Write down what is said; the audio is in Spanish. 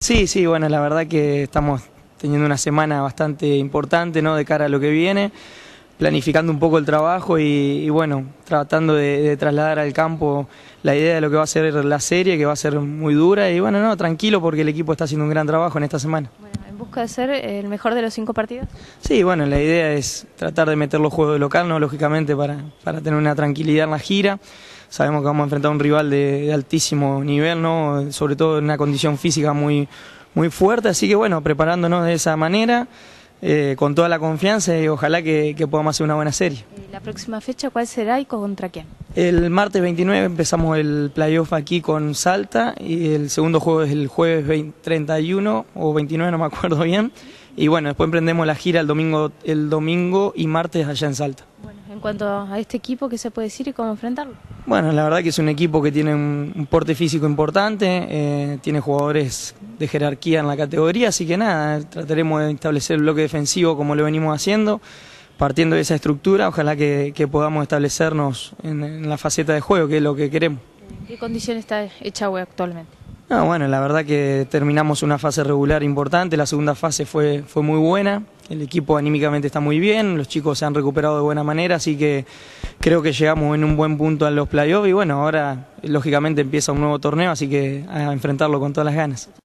Sí, sí, bueno, la verdad que estamos teniendo una semana bastante importante ¿no? de cara a lo que viene, planificando un poco el trabajo y, bueno, tratando de, de, trasladar al campo la idea de lo que va a ser la serie, que va a ser muy dura y bueno, no, tranquilo porque el equipo está haciendo un gran trabajo en esta semana busca ser el mejor de los cinco partidos? Sí, bueno, la idea es tratar de meter los juegos de local, ¿no? lógicamente, para, para tener una tranquilidad en la gira. Sabemos que vamos a enfrentar un rival de, altísimo nivel, ¿no? sobre todo en una condición física muy, muy fuerte, así que bueno, preparándonos de esa manera. Eh, con toda la confianza y ojalá que, que podamos hacer una buena serie. ¿La próxima fecha cuál será y contra quién? El martes 29 empezamos el playoff aquí con Salta y el segundo juego es el jueves 31 o 29, no me acuerdo bien. Y bueno, después emprendemos la gira el domingo, el domingo y martes allá en Salta. Bueno, en cuanto a este equipo, ¿qué se puede decir y cómo enfrentarlo? Bueno, la verdad que es un equipo que tiene un, porte físico importante, eh, tiene jugadores de jerarquía en la categoría, así que nada, trataremos de establecer el bloque defensivo como lo venimos haciendo partiendo de esa estructura, ojalá que, podamos establecernos en, la faceta de juego, que es lo que queremos. qué condición está Echagüe actualmente? Ah, bueno, la verdad que terminamos una fase regular importante, la segunda fase fue, fue muy buena, el equipo anímicamente está muy bien, los chicos se han recuperado de buena manera, así que creo que llegamos en un buen punto a los playoffs y bueno, ahora lógicamente empieza un nuevo torneo, así que a enfrentarlo con todas las ganas.